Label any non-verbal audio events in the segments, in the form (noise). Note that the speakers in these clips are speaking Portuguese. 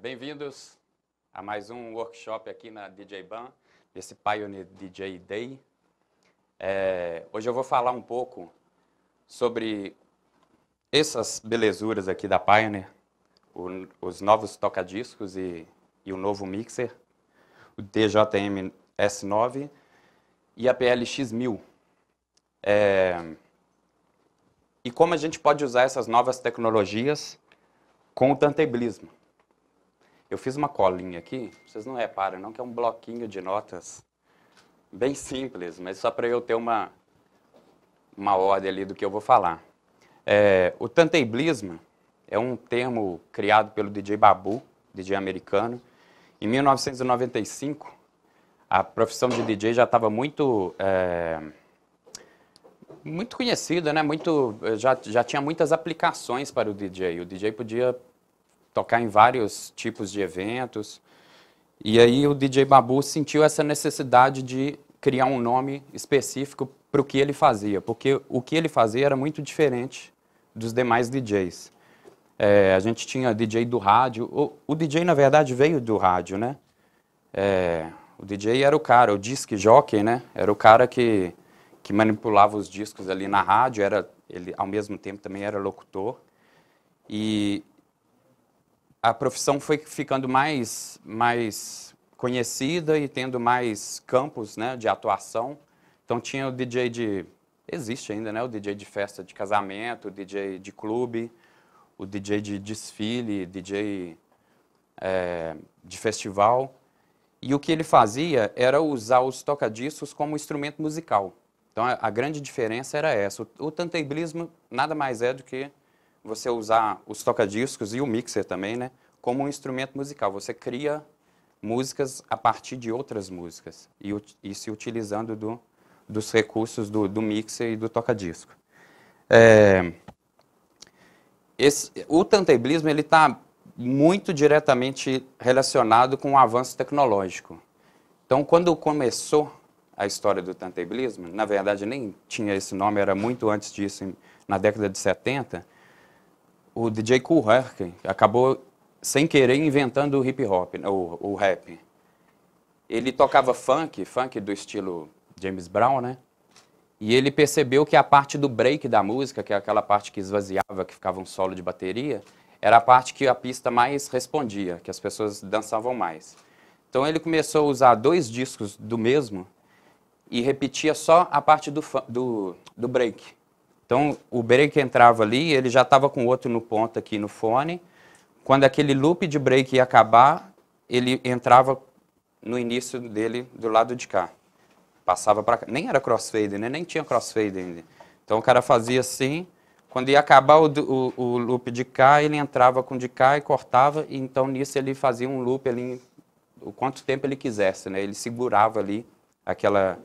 Bem-vindos a mais um workshop aqui na DJ Ban, esse Pioneer DJ Day. É, hoje eu vou falar um pouco sobre essas belezuras aqui da Pioneer, o, os novos tocadiscos e, e o novo mixer, o DJM S9 e a PLX 1000. É, e como a gente pode usar essas novas tecnologias com o tanteblismo. Eu fiz uma colinha aqui, vocês não reparam, não, que é um bloquinho de notas bem simples, mas só para eu ter uma, uma ordem ali do que eu vou falar. É, o tanteiblismo é um termo criado pelo DJ Babu, DJ americano. Em 1995, a profissão de DJ já estava muito... É, muito conhecida, né? Muito, já, já tinha muitas aplicações para o DJ. O DJ podia tocar em vários tipos de eventos. E aí o DJ Babu sentiu essa necessidade de criar um nome específico para o que ele fazia, porque o que ele fazia era muito diferente dos demais DJs. É, a gente tinha DJ do rádio, o, o, DJ na verdade veio do rádio, né? É, o DJ era o cara, o disc jockey, né? Era o cara que, que manipulava os discos ali na rádio, era ele ao mesmo tempo também era locutor. E a profissão foi ficando mais, mais conhecida e tendo mais campos né, de atuação. Então tinha o DJ de... Existe ainda, né? O DJ de festa de casamento, o DJ de clube, o DJ de desfile, DJ é, de festival. E o que ele fazia era usar os tocadiscos como instrumento musical. Então a, a grande diferença era essa. O, o nada mais é do que você usar os toca-discos e o mixer também, né? Como um instrumento musical. Você cria músicas a partir de outras músicas e, e se utilizando do, dos recursos do, do, mixer e do toca-disco. É, esse, o tanteblismo ele está muito diretamente relacionado com o avanço tecnológico. Então, quando começou a história do tanteblismo, na verdade nem tinha esse nome, era muito antes disso, na década de 70, o DJ Cool Herc acabou, sem querer, inventando o hip hop, né, o, o rap. Ele tocava funk, funk do estilo James Brown, né? E ele percebeu que a parte do break da música, que é aquela parte que esvaziava, que ficava um solo de bateria, era a parte que a pista mais respondia, que as pessoas dançavam mais. Então ele começou a usar dois discos do mesmo e repetia só a parte do, do, do break. Então, o break entrava ali, ele já estava com outro no ponto aqui no fone. Quando aquele loop de break ia acabar, ele entrava no início dele do lado de cá. Passava para cá. Nem era crossfade né? nem tinha crossfade ainda. Então, o cara fazia assim. Quando ia acabar o, o, o loop de cá, ele entrava com de cá e cortava. E então, nisso, ele fazia um loop ali, o quanto tempo ele quisesse. Né? Ele segurava ali aquela,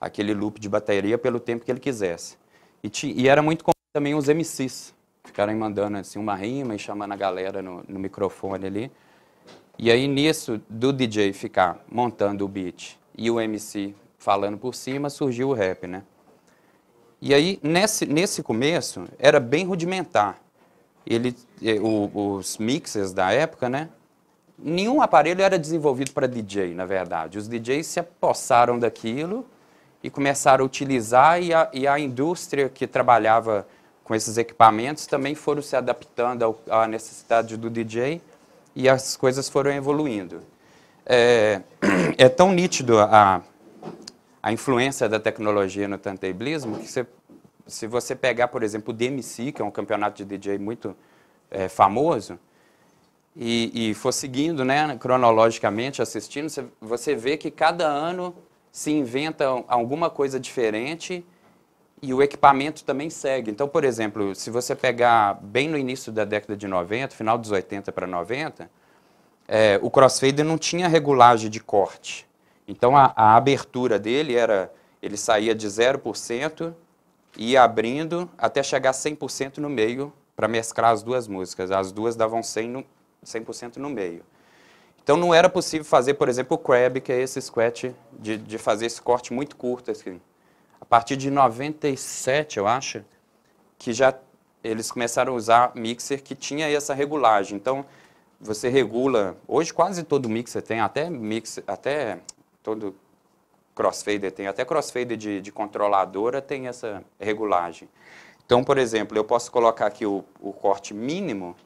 aquele loop de bateria pelo tempo que ele quisesse. E, e era muito comum também os MCs ficarem mandando assim uma rima e chamando a galera no, no microfone ali. E aí nisso, do DJ ficar montando o beat e o MC falando por cima, surgiu o rap, né? E aí, nesse, nesse começo, era bem rudimentar. Ele, eh, o, os mixers da época, né? Nenhum aparelho era desenvolvido para DJ, na verdade. Os DJs se apossaram daquilo e começaram a utilizar, e a, e a indústria que trabalhava com esses equipamentos também foram se adaptando ao, à necessidade do DJ e as coisas foram evoluindo. É, (clears throat) é tão nítido a, a influência da tecnologia no tanteiblismo que você, se você pegar, por exemplo, o DMC, que é um campeonato de DJ muito é, famoso, e, e for seguindo, né, cronologicamente, assistindo, você, você vê que cada ano se inventa alguma coisa diferente e o equipamento também segue. Então, por exemplo, se você pegar bem no início da década de 90, final dos 80 para 90, é, o crossfader não tinha regulagem de corte. Então, a, a abertura dele era, ele saía de 0% e ia abrindo até chegar 100% no meio para mesclar as duas músicas. As duas davam 100% no, 100 no meio. Então não era possível fazer, por exemplo, o crab, que é esse scratch, de, de fazer esse corte muito curto. Assim. A partir de 97, eu acho, que já eles começaram a usar mixer que tinha essa regulagem. Então você regula, hoje quase todo mixer tem, até mixer, até todo crossfader tem, até crossfader de, de controladora tem essa regulagem. Então, por exemplo, eu posso colocar aqui o, o corte mínimo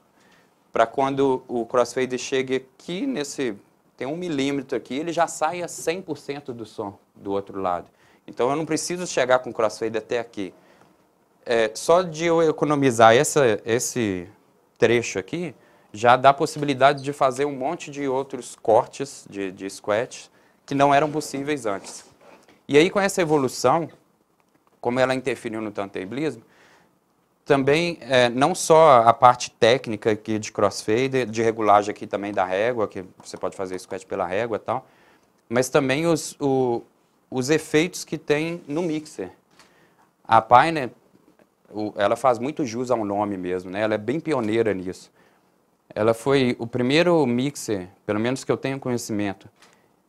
para quando o crossfader chegue aqui nesse tem um milímetro aqui, ele já saia 100% do som do outro lado. Então eu não preciso chegar com o crossfader até aqui. É, só de eu economizar essa, esse trecho aqui, já dá a possibilidade de fazer um monte de outros cortes de, de squats que não eram possíveis antes. E aí com essa evolução, como ela interferiu no tanteblismo, também é, não só a parte técnica aqui de crossfader, de regulagem aqui também da régua, que você pode fazer squat pela régua e tal, mas também os, o, os efeitos que tem no mixer. A Pioneer, o, ela faz muito jus ao nome mesmo, né? ela é bem pioneira nisso. Ela foi o primeiro mixer, pelo menos que eu tenho conhecimento,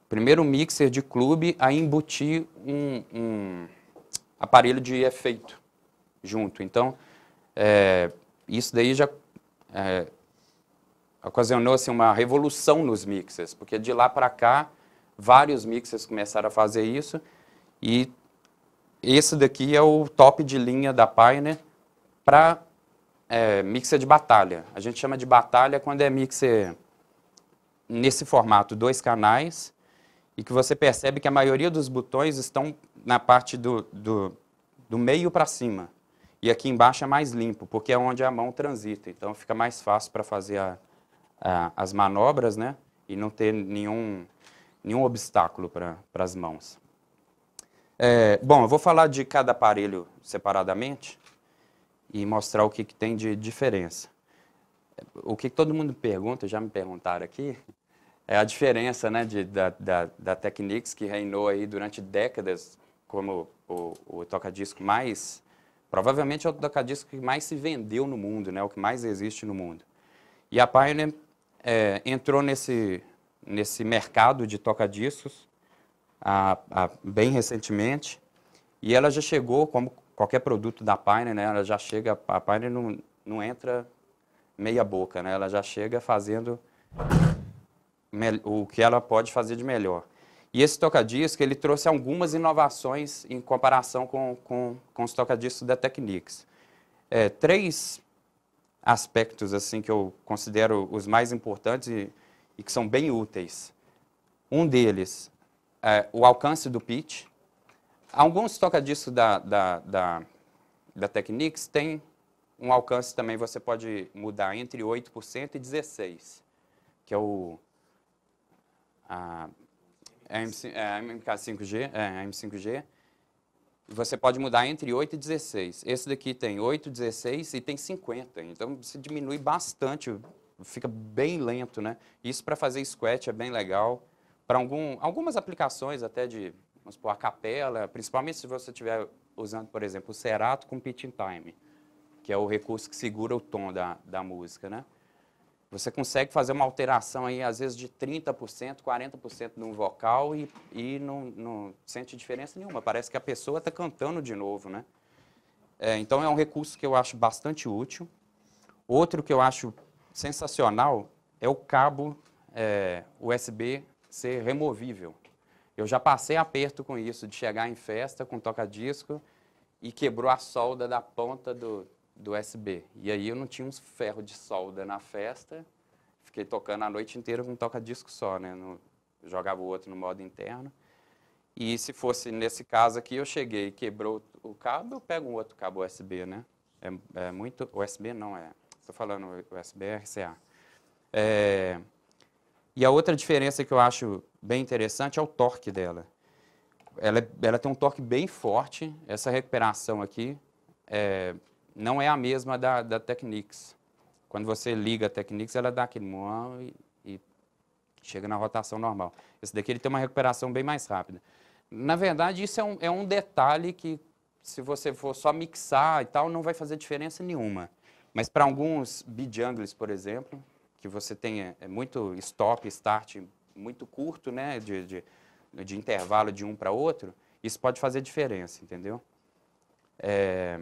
primeiro mixer de clube a embutir um, um aparelho de efeito junto. Então, é, isso daí já é, ocasionou assim, uma revolução nos mixers, porque de lá para cá, vários mixers começaram a fazer isso, e esse daqui é o top de linha da Pioneer para é, mixer de batalha. A gente chama de batalha quando é mixer nesse formato, dois canais, e que você percebe que a maioria dos botões estão na parte do, do, do meio para cima. E aqui embaixo é mais limpo, porque é onde a mão transita. Então fica mais fácil para fazer a, a, as manobras, né? E não ter nenhum, nenhum obstáculo para as mãos. É, bom, eu vou falar de cada aparelho separadamente e mostrar o que, que tem de diferença. O que, que todo mundo pergunta, já me perguntaram aqui, é a diferença né, de, da, da, da Technics, que reinou aí durante décadas como o, o toca-disco mais Provavelmente é o tocadisco que mais se vendeu no mundo, né? o que mais existe no mundo. E a Pioneer é, entrou nesse, nesse mercado de tocadiscos a, a, bem recentemente e ela já chegou, como qualquer produto da Pioneer, né? ela já chega, a Pioneer não, não entra meia boca, né? ela já chega fazendo o que ela pode fazer de melhor. E esse tocadisco ele trouxe algumas inovações em comparação com, com, com os tocadiscos da Technics. É, três aspectos assim que eu considero os mais importantes e, e que são bem úteis. Um deles é o alcance do pitch. Alguns tocadiscos da, da, da, da Technics têm um alcance também, você pode mudar entre 8% e 16%, que é o, a 5 é, MK5G, é, 5 é, é g Você pode mudar entre 8 e 16. Esse daqui tem 8, 16 e tem 50. Então, você diminui bastante, fica bem lento, né? Isso para fazer squat é bem legal. Para algumas aplicações até de, vamos supor, a capela, principalmente se você estiver usando, por exemplo, o Cerato com Pitching Time, que é o recurso que segura o tom da, da música, né? Você consegue fazer uma alteração aí, às vezes, de 30%, 40% num vocal e, e não, não sente diferença nenhuma. Parece que a pessoa está cantando de novo, né? É, então, é um recurso que eu acho bastante útil. Outro que eu acho sensacional é o cabo é, USB ser removível. Eu já passei aperto com isso, de chegar em festa com toca-disco e quebrou a solda da ponta do, do USB. E aí eu não tinha uns ferro de solda na festa, fiquei tocando a noite inteira com um toca-disco só, né? No, jogava o outro no modo interno. E se fosse nesse caso aqui, eu cheguei, quebrou o cabo, eu pego um outro cabo USB, né? É, é muito. USB não é. Estou falando USB RCA. É, e a outra diferença que eu acho bem interessante é o torque dela. Ela, é, ela tem um torque bem forte. Essa recuperação aqui é, não é a mesma da, da Technics. Quando você liga a Technics, ela dá aquele mão e, e, chega na rotação normal. Esse daqui ele tem uma recuperação bem mais rápida. Na verdade, isso é um, é um detalhe que, se você for só mixar e tal, não vai fazer diferença nenhuma. Mas para alguns b por exemplo, que você tem é, é, muito stop, start muito curto, né, de, de, de intervalo de um para outro, isso pode fazer diferença, entendeu? É...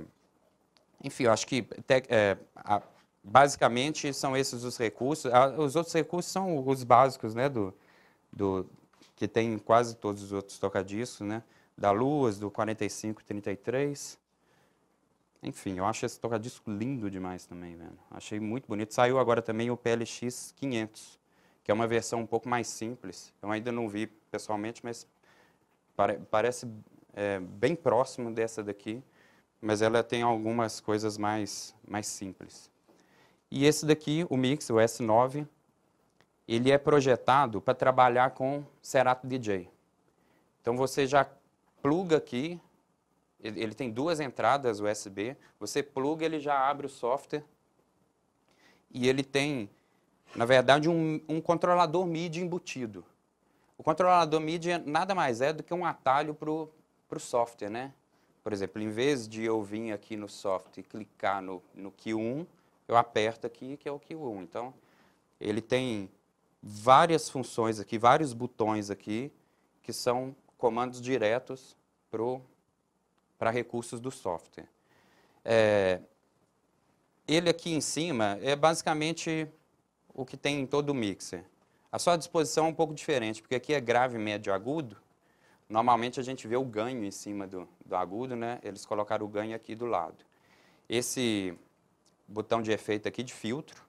Enfim, eu acho que te, é, a, basicamente são esses os recursos. A, os outros recursos são os básicos, né, do, do que tem quase todos os outros tocadiscos, né, da Luz, do 4533. Enfim, eu acho esse tocadisco lindo demais também, velho. Achei muito bonito. Saiu agora também o PLX 500, que é uma versão um pouco mais simples. Eu ainda não vi pessoalmente, mas pare parece é, bem próximo dessa daqui mas ela tem algumas coisas mais, mais simples. E esse daqui, o Mix, o S9, ele é projetado para trabalhar com Serato DJ. Então você já pluga aqui, ele tem duas entradas USB, você pluga, ele já abre o software e ele tem, na verdade, um, um controlador MIDI embutido. O controlador MIDI nada mais é do que um atalho para o software, né? Por exemplo, em vez de eu vir aqui no software e clicar no, no Q1, eu aperto aqui que é o Q1. Então, ele tem várias funções aqui, vários botões aqui, que são comandos diretos para recursos do software. É, ele aqui em cima é basicamente o que tem em todo o mixer. A sua disposição é um pouco diferente, porque aqui é grave, médio, agudo, Normalmente a gente vê o ganho em cima do, do agudo, né? Eles colocaram o ganho aqui do lado. Esse botão de efeito aqui de filtro,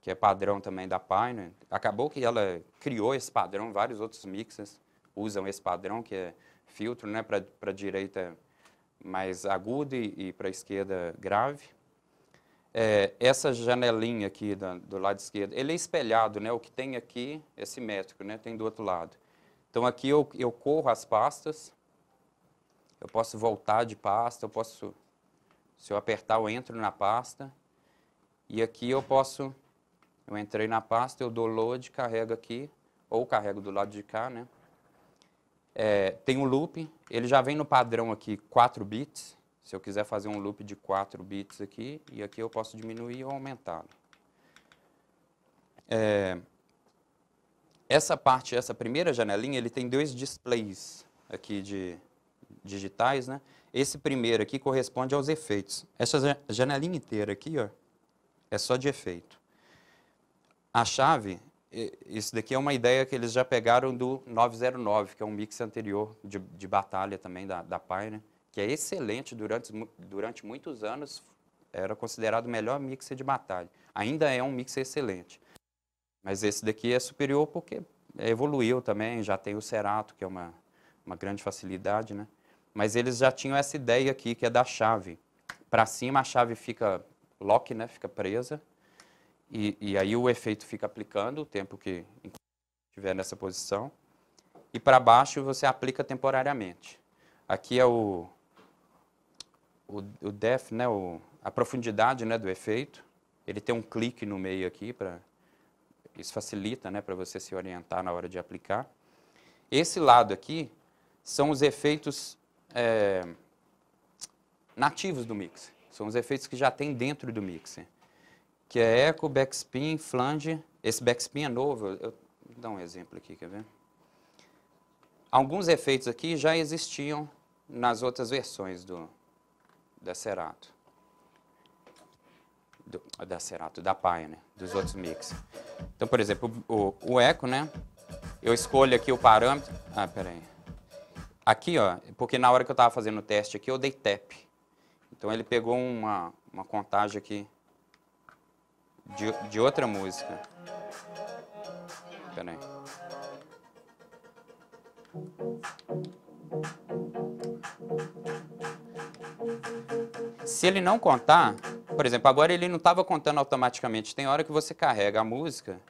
que é padrão também da Pioneer, acabou que ela criou esse padrão, vários outros mixers usam esse padrão, que é filtro, né? Para a direita mais agudo e, e para a esquerda grave. É, essa janelinha aqui do, do lado esquerdo, ele é espelhado, né? O que tem aqui é simétrico, né? Tem do outro lado. Então aqui eu, eu corro as pastas, eu posso voltar de pasta, eu posso, se eu apertar eu entro na pasta, e aqui eu posso, eu entrei na pasta, eu dou load, carrego aqui, ou carrego do lado de cá, né? É, tem um loop, ele já vem no padrão aqui 4 bits, se eu quiser fazer um loop de 4 bits aqui, e aqui eu posso diminuir ou aumentá-lo. Né? É, essa parte, essa primeira janelinha, ele tem dois displays aqui de digitais, né? Esse primeiro aqui corresponde aos efeitos. Essa janelinha inteira aqui, ó, é só de efeito. A chave, isso daqui é uma ideia que eles já pegaram do 909, que é um mix anterior de, de batalha também da, da Pioneer, que é excelente, durante, durante muitos anos era considerado o melhor mix de batalha. Ainda é um mix excelente. Mas esse daqui é superior porque evoluiu também, já tem o Cerato, que é uma, uma grande facilidade, né? Mas eles já tinham essa ideia aqui, que é da chave. Para cima a chave fica lock, né? Fica presa. E, e aí o efeito fica aplicando o tempo que estiver nessa posição. E para baixo você aplica temporariamente. Aqui é o, o, o né? O, a profundidade né, do efeito. Ele tem um clique no meio aqui para isso facilita né, para você se orientar na hora de aplicar. Esse lado aqui são os efeitos é, nativos do mixer. São os efeitos que já tem dentro do mixer. Que é eco, backspin, flange. Esse backspin é novo. Eu, vou dar um exemplo aqui, quer ver? Alguns efeitos aqui já existiam nas outras versões do, da Cerato do, da serato da Pioneer, dos outros mix. Então, por exemplo, o, o eco, né? Eu escolho aqui o parâmetro. Ah, peraí. Aqui, ó, porque na hora que eu estava fazendo o teste aqui, eu dei tap. Então ele pegou uma, uma contagem aqui de, de outra música. Peraí. Se ele não contar, por exemplo, agora ele não estava contando automaticamente. Tem hora que você carrega a música,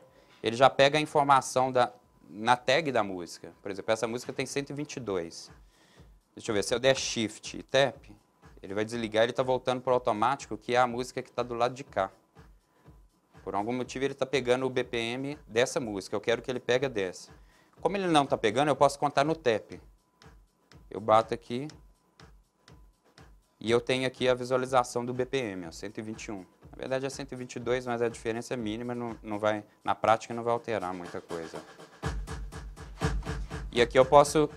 ele já pega a informação da, na tag da música. Por exemplo, essa música tem 122. Deixa eu ver, se eu der Shift e Tap, ele vai desligar, ele está voltando para o automático, que é a música que está do lado de cá. Por algum motivo ele está pegando o BPM dessa música, eu quero que ele pega dessa. Como ele não está pegando, eu posso contar no tap. Eu bato aqui, e eu tenho aqui a visualização do BPM, ó, 121. Na verdade é 122, mas a diferença é mínima, não, não vai, na prática não vai alterar muita coisa. E aqui eu posso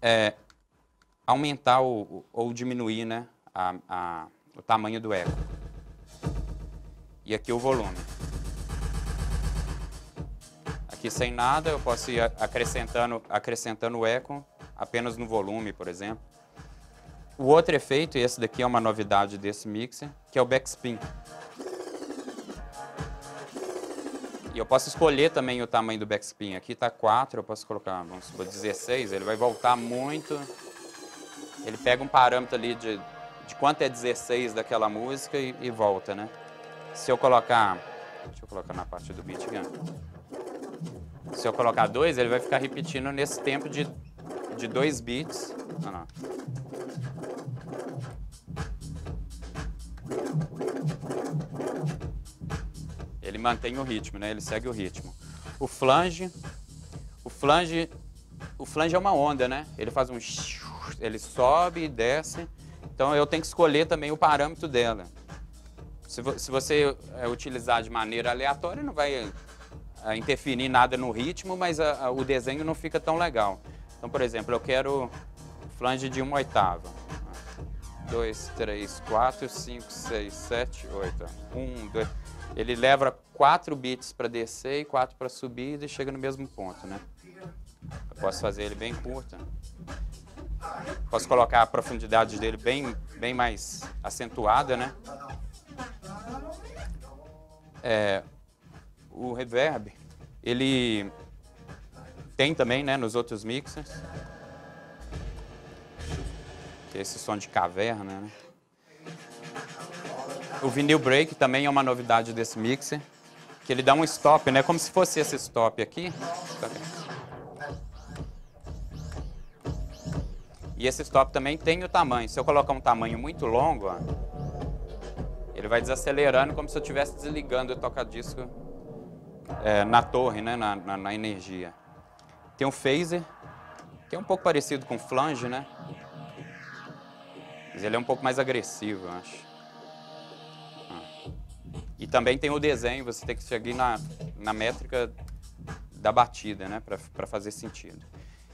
é, aumentar ou, ou diminuir né, a, a, o tamanho do eco. E aqui o volume. Aqui sem nada eu posso ir acrescentando, acrescentando o eco apenas no volume, por exemplo. O outro efeito, e esse daqui é uma novidade desse mixer, que é o backspin. E eu posso escolher também o tamanho do backspin. Aqui está 4, eu posso colocar, vamos supor, 16. Ele vai voltar muito. Ele pega um parâmetro ali de, de quanto é 16 daquela música e, e volta, né? Se eu colocar... Deixa eu colocar na parte do beat gun. Se eu colocar 2, ele vai ficar repetindo nesse tempo de, de 2 beats. Ah, não. ele mantém o ritmo, né? ele segue o ritmo. O flange, o flange, o flange é uma onda, né? Ele faz um... (laughs) ele sobe e desce, então eu tenho que escolher também o parâmetro dela. Se, se você é, utilizar de maneira aleatória, não vai é, interferir nada no ritmo, mas a, a, o desenho não fica tão legal. Então, por exemplo, eu quero flange de uma oitava. 2, 3, 4, 5, 6, 7, 8. 1, 2, ele leva 4 bits para descer e 4 para subir e chega no mesmo ponto, né? Eu posso fazer ele bem curto. Posso colocar a profundidade dele bem, bem mais acentuada, né? É, o reverb, ele tem também, né, nos outros mixers. Esse som de caverna, né? O vinil break também é uma novidade desse mixer, que ele dá um stop, né? Como se fosse esse stop aqui. E esse stop também tem o tamanho. Se eu colocar um tamanho muito longo, ó, ele vai desacelerando como se eu estivesse desligando o toca-disco é, na torre, né? Na, na, na energia. Tem um phaser, que é um pouco parecido com flange, né? Mas ele é um pouco mais agressivo, eu acho. E também tem o desenho, você tem que seguir na, na métrica da batida, né, para fazer sentido.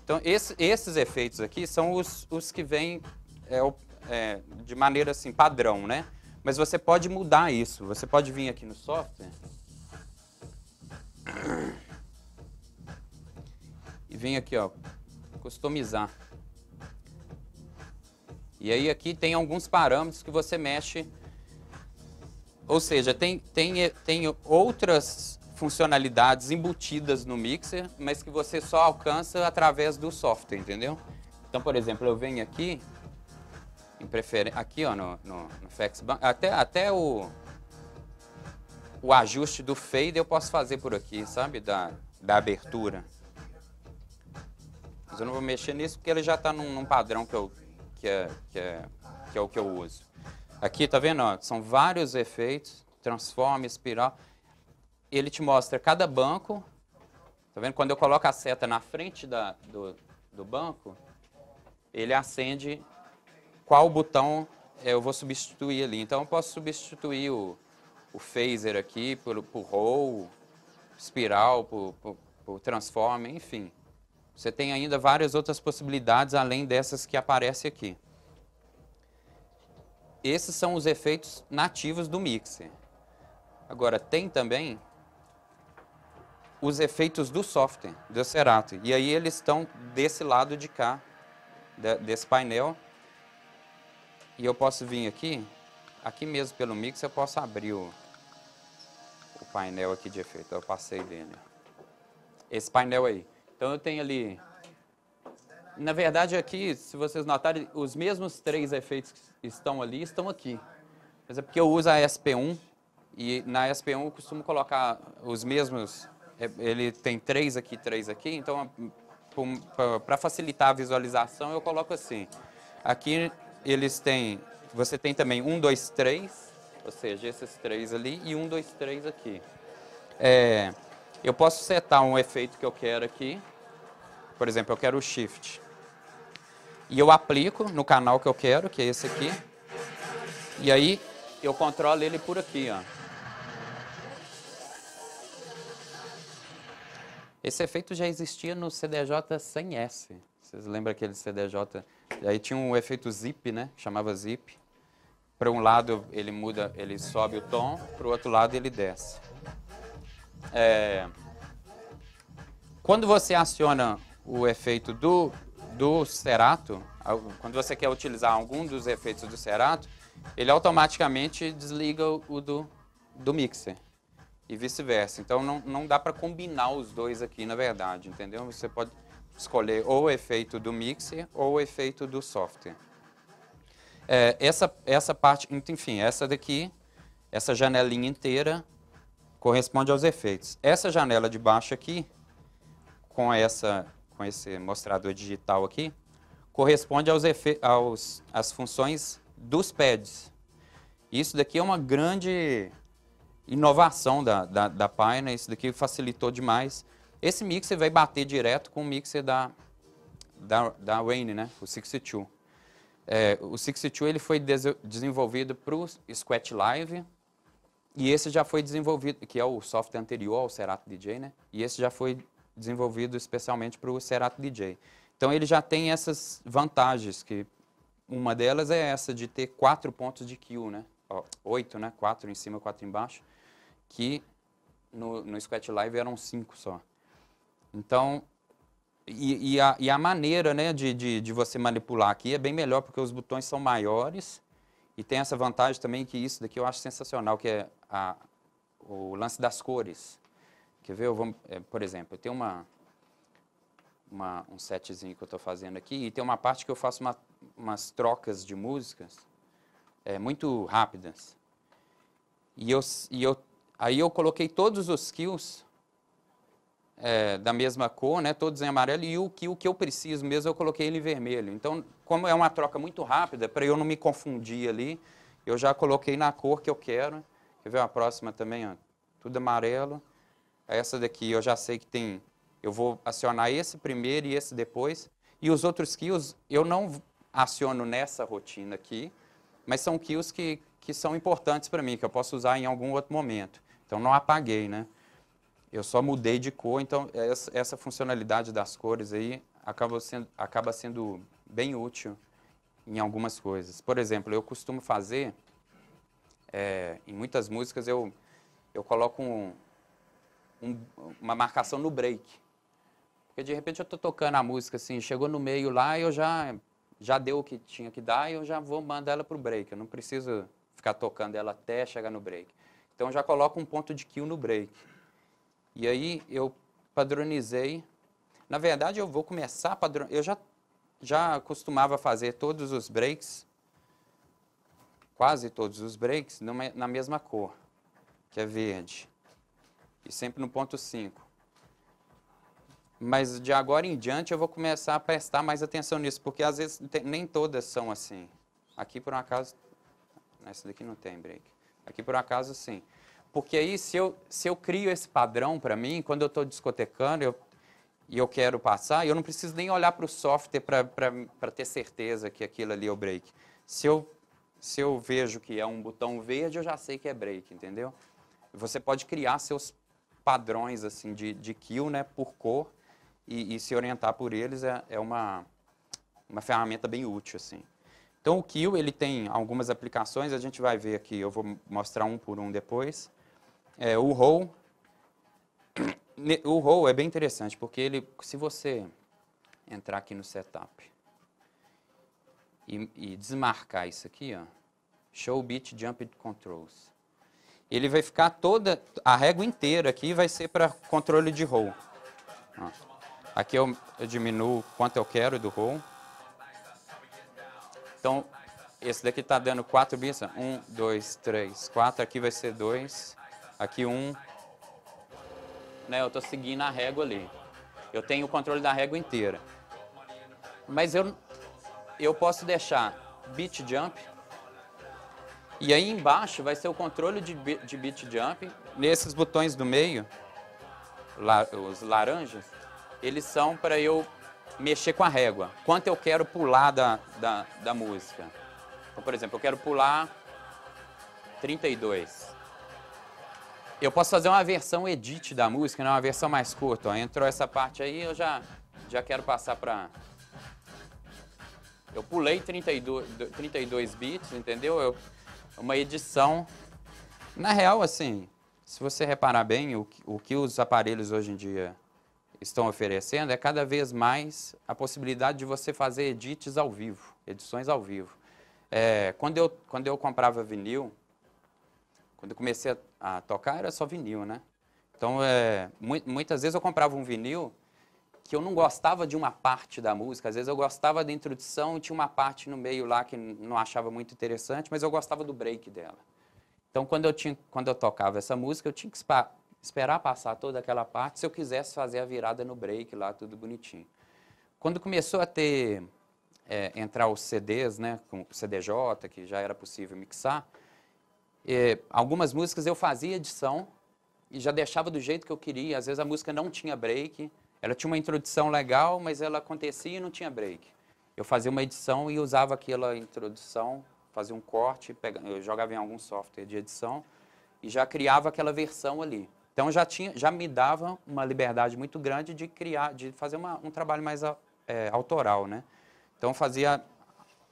Então, esse, esses efeitos aqui são os, os que vêm é, é, de maneira assim, padrão, né? Mas você pode mudar isso. Você pode vir aqui no software e vir aqui, ó, customizar. E aí aqui tem alguns parâmetros que você mexe ou seja, tem, tem, tem outras funcionalidades embutidas no mixer, mas que você só alcança através do software, entendeu? Então, por exemplo, eu venho aqui, em aqui ó, no, no, no até, até o, o ajuste do fade eu posso fazer por aqui, sabe? Da, da abertura. Mas eu não vou mexer nisso porque ele já está num, num, padrão que, eu, que, é, que, é, que é o que eu uso. Aqui, tá vendo? Ó, são vários efeitos, transforma, espiral. Ele te mostra cada banco. Tá vendo? Quando eu coloco a seta na frente da, do, do banco, ele acende qual botão eu vou substituir ali. Então, eu posso substituir o, o phaser aqui por, por roll, espiral, por, por, por enfim. Você tem ainda várias outras possibilidades além dessas que aparecem aqui. Esses são os efeitos nativos do mixer. Agora, tem também os efeitos do software, do Cerato. E aí eles estão desse lado de cá, desse painel. E eu posso vir aqui, aqui mesmo pelo mix, eu posso abrir o, o painel aqui de efeito. Eu passei dele. Esse painel aí. Então eu tenho ali na verdade, aqui, se vocês notarem, os mesmos três efeitos que estão ali estão aqui. Mas é porque eu uso a SP1 e na SP1 eu costumo colocar os mesmos. É, ele tem três aqui, três aqui. Então, para facilitar a visualização, eu coloco assim. Aqui eles têm. Você tem também um, dois, três, ou seja, esses três ali e um, dois, três aqui. É, eu posso setar um efeito que eu quero aqui. Por exemplo, eu quero o shift. E eu aplico no canal que eu quero, que é esse aqui. E aí eu controlo ele por aqui, ó. Esse efeito já existia no CDJ 100S. Vocês lembram aquele CDJ? aí tinha um efeito zip, né? Chamava zip. Para um lado ele muda, ele sobe o tom, para o outro lado ele desce. É... Quando você aciona o efeito do do cerato, quando você quer utilizar algum dos efeitos do cerato, ele automaticamente desliga o do, do mixer e vice-versa. Então não, não dá para combinar os dois aqui, na verdade, entendeu? Você pode escolher ou o efeito do mixer ou o efeito do software. É, essa, essa parte, enfim, essa daqui, essa janelinha inteira corresponde aos efeitos. Essa janela de baixo aqui, com essa com esse mostrador digital aqui, corresponde aos, aos às funções dos pads. Isso daqui é uma grande inovação da, da, da Pioneer, isso daqui facilitou demais. Esse mixer vai bater direto com o mixer da, da, da Wayne, né? o 62. É, o 62 ele foi desenvolvido para o Squat Live e esse já foi desenvolvido, que é o software anterior ao Serato DJ, né? e esse já foi desenvolvido especialmente para o Serato DJ. Então ele já tem essas vantagens, que uma delas é essa de ter quatro pontos de kill, né? Ó, oito, né? Quatro em cima, quatro embaixo, que no, no Scratch Live eram cinco só. Então, e, e, a, e a, maneira né, de, de, de você manipular aqui é bem melhor, porque os botões são maiores e tem essa vantagem também que isso daqui eu acho sensacional, que é a, o lance das cores. Quer ver? Eu vou, é, por exemplo, eu tenho uma, uma, um setzinho que eu estou fazendo aqui e tem uma parte que eu faço uma, umas trocas de músicas é, muito rápidas. E, eu, e eu, aí eu coloquei todos os kills é, da mesma cor, né, todos em amarelo, e o kill que eu preciso mesmo eu coloquei ele em vermelho. Então, como é uma troca muito rápida, para eu não me confundir ali, eu já coloquei na cor que eu quero. Quer ver a próxima também? Ó, tudo amarelo. É essa daqui eu já sei que tem, eu vou acionar esse primeiro e esse depois. E os outros kills eu não aciono nessa rotina aqui, mas são kills que, que são importantes para mim, que eu posso usar em algum outro momento. Então não apaguei, né? Eu só mudei de cor, então essa, essa funcionalidade das cores aí acaba sendo, acaba sendo bem útil em algumas coisas. Por exemplo, eu costumo fazer, é, em muitas músicas eu, eu coloco um, um, uma marcação no break. Porque de repente eu estou tocando a música assim, chegou no meio lá e eu já já deu o que tinha que dar e eu já vou mandar ela para o break. Eu não preciso ficar tocando ela até chegar no break. Então eu já coloco um ponto de kill no break. E aí eu padronizei. Na verdade eu vou começar a padronizar. Eu já já costumava fazer todos os breaks, quase todos os breaks, numa, na mesma cor, que é verde e sempre no ponto 5. Mas de agora em diante eu vou começar a prestar mais atenção nisso, porque às vezes nem todas são assim. Aqui por um acaso, nessa daqui não tem break. Aqui por um acaso sim. Porque aí se eu, se eu crio esse padrão para mim, quando eu estou discotecando eu, e eu quero passar, eu não preciso nem olhar para o software para ter certeza que aquilo ali é o break. Se eu, se eu vejo que é um botão verde, eu já sei que é break, entendeu? Você pode criar seus padrões assim de, de kill, né, por cor e, e se orientar por eles é, é, uma, uma ferramenta bem útil assim. Então o kill ele tem algumas aplicações, a gente vai ver aqui, eu vou mostrar um por um depois. É, o roll o roll é bem interessante porque ele se você entrar aqui no setup e, e desmarcar isso aqui, ó, show bit jump controls ele vai ficar toda, a régua inteira aqui vai ser para controle de roll. Aqui eu, eu diminuo quanto eu quero do roll. Então, esse daqui está dando 4 bits. 1, 2, 3, 4. Aqui vai ser 2. Aqui 1. Um. Né, eu estou seguindo a régua ali. Eu tenho o controle da régua inteira. Mas eu, eu posso deixar bit jump e aí embaixo vai ser o controle de, de beat jump. Nesses botões do meio, la, os laranjas, eles são para eu mexer com a régua. Quanto eu quero pular da, da, da música. Então, por exemplo, eu quero pular 32. Eu posso fazer uma versão edit da música, né? uma versão mais curta. Ó. Entrou essa parte aí, eu já, já quero passar para... Eu pulei 32, 32 bits, entendeu? Eu uma edição. Na real, assim, se você reparar bem, o que, o que os aparelhos hoje em dia estão oferecendo é cada vez mais a possibilidade de você fazer edits ao vivo, edições ao vivo. É, quando, eu, quando eu comprava vinil, quando eu comecei a, a tocar era só vinil, né? Então, é, mu muitas vezes eu comprava um vinil que eu não gostava de uma parte da música. Às vezes eu gostava da introdução e tinha uma parte no meio lá que não achava muito interessante, mas eu gostava do break dela. Então, quando eu, tinha, quando eu tocava essa música, eu tinha que esperar passar toda aquela parte se eu quisesse fazer a virada no break lá, tudo bonitinho. Quando começou a ter, é, entrar os CDs, né, com CDJ, que já era possível mixar, é, algumas músicas eu fazia edição e já deixava do jeito que eu queria. Às vezes a música não tinha break, ela tinha uma introdução legal, mas ela acontecia e não tinha break. Eu fazia uma edição e usava aquela introdução, fazia um corte, eu jogava em algum software de edição e já criava aquela versão ali. Então já tinha, já me dava uma liberdade muito grande de criar, de fazer uma, um trabalho mais ah, é, autoral, né? Então fazia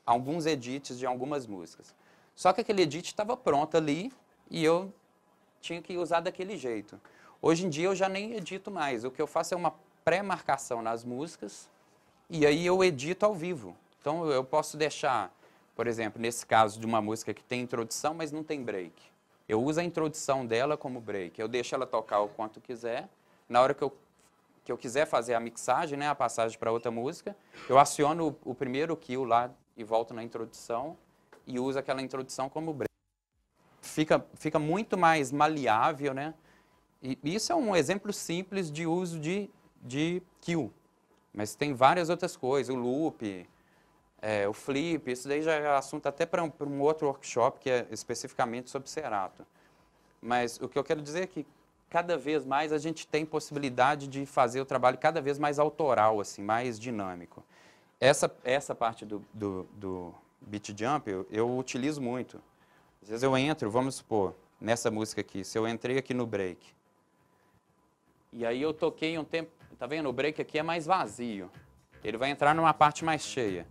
alguns edits de algumas músicas. Só que aquele edit estava pronto ali e eu tinha que usar daquele jeito. Hoje em dia eu já nem edito mais. O que eu faço é uma pré-marcação nas músicas e aí eu edito ao vivo. Então eu posso deixar, por exemplo, nesse caso de uma música que tem introdução, mas não tem break. Eu uso a introdução dela como break. Eu deixo ela tocar o quanto quiser. Na hora que eu, que eu quiser fazer a mixagem, né, a passagem para outra música, eu aciono o, o primeiro kill lá e volto na introdução e uso aquela introdução como break. Fica, fica muito mais maleável, né? E isso é um exemplo simples de uso de de kill. Mas tem várias outras coisas, o loop, é, o flip, isso daí já é assunto até para um, um, outro workshop que é especificamente sobre Cerato. Mas o que eu quero dizer é que cada vez mais a gente tem possibilidade de fazer o trabalho cada vez mais autoral, assim, mais dinâmico. Essa, essa parte do, do, do beat jump eu, eu utilizo muito. Às vezes eu entro, vamos supor, nessa música aqui, se eu entrei aqui no break, e aí eu toquei um tempo Tá vendo? O break aqui é mais vazio. Ele vai entrar numa parte mais cheia.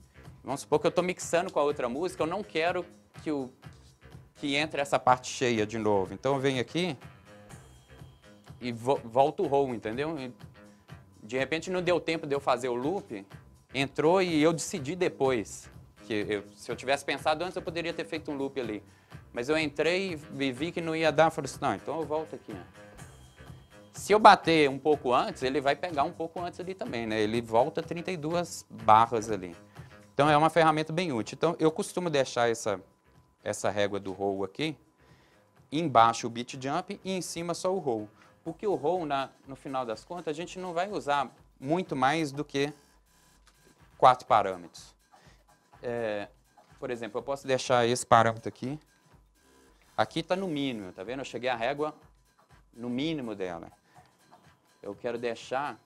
Vamos supor que eu estou mixando com a outra música, eu não quero que, o, que entre essa parte cheia de novo. Então eu venho aqui e vo, volto o roll, entendeu? E de repente não deu tempo de eu fazer o loop, entrou e eu decidi depois. que eu, Se eu tivesse pensado antes, eu poderia ter feito um loop ali. Mas eu entrei e vi que não ia dar, falei assim, não, então eu volto aqui. Né? Se eu bater um pouco antes, ele vai pegar um pouco antes ali também, né? Ele volta 32 barras ali. Então é uma ferramenta bem útil. Então eu costumo deixar essa, essa régua do roll aqui, embaixo o beat jump e em cima só o roll. Porque o roll, na, no final das contas, a gente não vai usar muito mais do que quatro parâmetros. É, por exemplo, eu posso deixar esse parâmetro aqui. Aqui está no mínimo, tá vendo? Eu cheguei à régua no mínimo dela eu quero deixar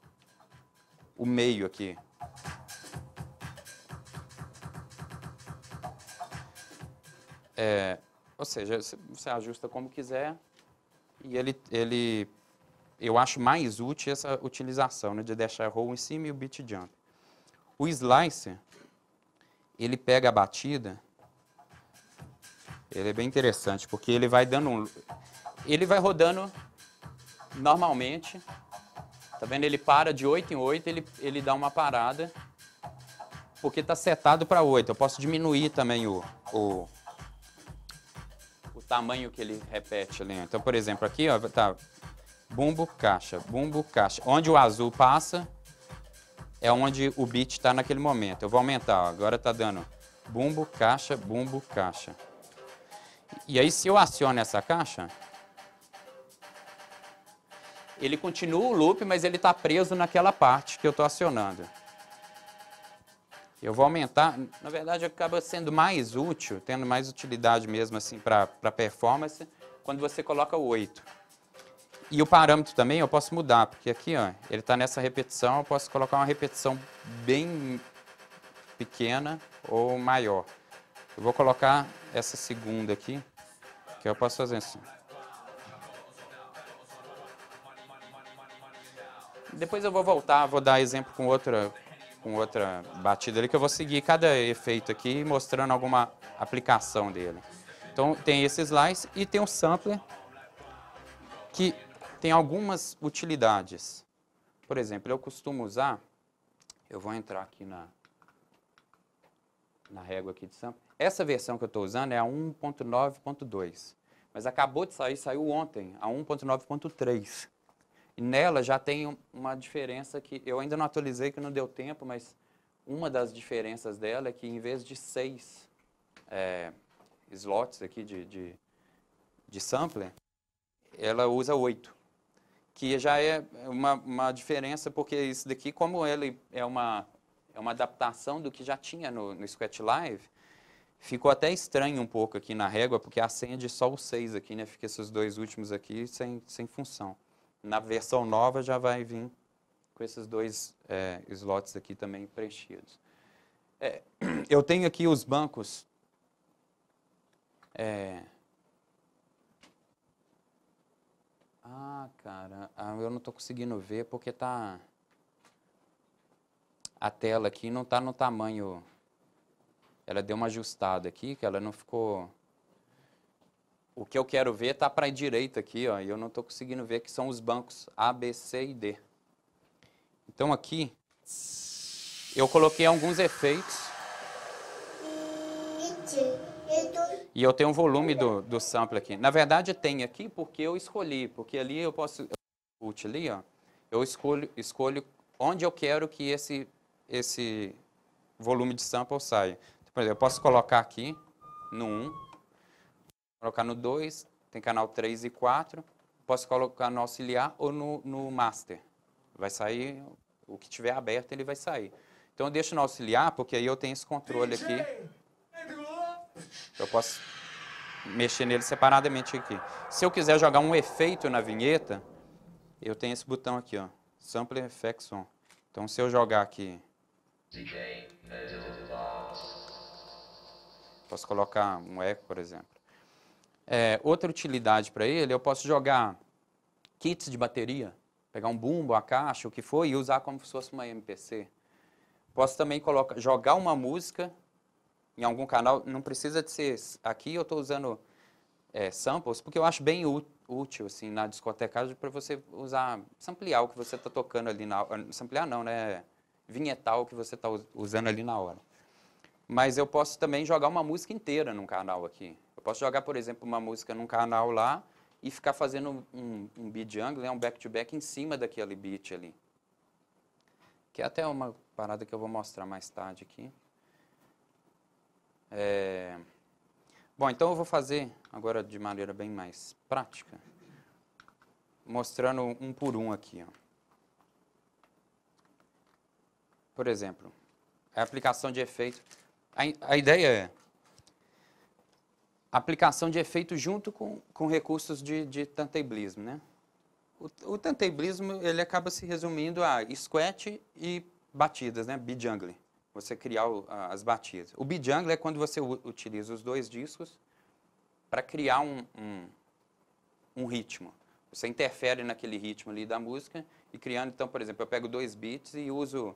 o meio aqui. É, ou seja, você ajusta como quiser e ele, ele eu acho mais útil essa utilização né, de deixar roll em cima e o beat jump. O slicer, ele pega a batida, ele é bem interessante, porque ele vai dando um, ele vai rodando normalmente Tá vendo? Ele para de 8 em 8, ele, ele dá uma parada, porque está setado para 8. Eu posso diminuir também o, o, o tamanho que ele repete ali. Então, por exemplo, aqui, ó, tá bumbo, caixa, bumbo, caixa. Onde o azul passa é onde o beat está naquele momento. Eu vou aumentar, ó. agora está dando bumbo, caixa, bumbo, caixa. E aí, se eu aciono essa caixa, ele continua o loop, mas ele está preso naquela parte que eu estou acionando. Eu vou aumentar, na verdade acaba sendo mais útil, tendo mais utilidade mesmo assim para performance, quando você coloca o 8. E o parâmetro também eu posso mudar, porque aqui ó, ele está nessa repetição, eu posso colocar uma repetição bem pequena ou maior. Eu vou colocar essa segunda aqui, que eu posso fazer assim. Depois eu vou voltar, vou dar exemplo com outra, com outra batida ali, que eu vou seguir cada efeito aqui, mostrando alguma aplicação dele. Então tem esse slice e tem o um sampler, que tem algumas utilidades. Por exemplo, eu costumo usar, eu vou entrar aqui na, na régua aqui de sampler. Essa versão que eu estou usando é a 1.9.2, mas acabou de sair, saiu ontem, a 1.9.3. E nela já tem uma diferença que eu ainda não atualizei, que não deu tempo, mas uma das diferenças dela é que em vez de seis é, slots aqui de, de, de, sampler, ela usa oito. Que já é uma, uma diferença, porque isso daqui, como ele é uma, é uma adaptação do que já tinha no, no Live, Ficou até estranho um pouco aqui na régua, porque acende só os seis aqui, né? Fica esses dois últimos aqui sem, sem função. Na versão nova já vai vir com esses dois é, slots aqui também preenchidos. É, (clears throat) eu tenho aqui os bancos. É... Ah, cara, ah, eu não estou conseguindo ver porque tá a tela aqui não está no tamanho. Ela deu uma ajustada aqui, que ela não ficou o que eu quero ver está para a direita aqui, ó, e eu não estou conseguindo ver que são os bancos A, B, C e D. Então aqui eu coloquei alguns efeitos. E eu tenho um volume do, do sample aqui. Na verdade tem aqui porque eu escolhi, porque ali eu posso ali, ó, eu escolho, escolho onde eu quero que esse, esse volume de sample saia. Por exemplo, eu posso colocar aqui no 1 colocar no 2, tem canal 3 e 4, posso colocar no auxiliar ou no, no master. Vai sair, o que tiver aberto ele vai sair. Então eu deixo no auxiliar, porque aí eu tenho esse controle aqui. Eu posso mexer nele separadamente aqui. Se eu quiser jogar um efeito na vinheta, eu tenho esse botão aqui, ó, Sampler Effects On. Então se eu jogar aqui... Posso colocar um eco, por exemplo. É, outra utilidade para ele, eu posso jogar kits de bateria, pegar um bumbo, a caixa, o que for, e usar como se fosse uma MPC. Posso também colocar, jogar uma música em algum canal, não precisa de ser aqui, eu estou usando é, samples, porque eu acho bem útil, assim, na discotecagem, para você usar, samplear o que você está tocando ali na hora, ah, samplear não, né, vinhetar o que você está usando ali na hora. Mas eu posso também jogar uma música inteira num canal aqui. Eu posso jogar, por exemplo, uma música num canal lá e ficar fazendo um, um beat angle, né, um back-to-back -back em cima daquele beat ali. Que é até uma parada que eu vou mostrar mais tarde aqui. É... Bom, então eu vou fazer agora de maneira bem mais prática, mostrando um por um aqui. Ó. Por exemplo, a aplicação de efeito. A, a ideia é, aplicação de efeito junto com, com recursos de, de tanteiblismo né? O, o ele acaba se resumindo a squat e batidas, né? Bijangling. Você criar o, as batidas. O bijangling é quando você utiliza os dois discos para criar um, um, um, ritmo. Você interfere naquele ritmo ali da música e criando, então, por exemplo, eu pego dois beats e uso,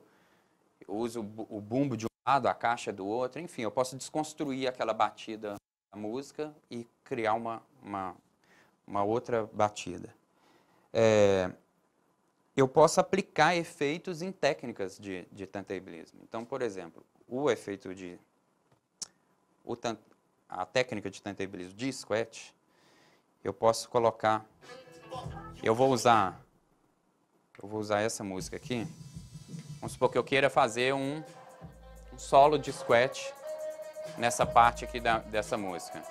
uso o bumbo de um lado, a caixa do outro, enfim, eu posso desconstruir aquela batida a música e criar uma, uma, uma outra batida. É, eu posso aplicar efeitos em técnicas de, de tantabilismo. Então, por exemplo, o efeito de... O tant, a técnica de tantabilismo de squat, eu posso colocar... Eu vou usar... Eu vou usar essa música aqui. Vamos supor que eu queira fazer um, um solo de squat nessa parte aqui da, dessa música.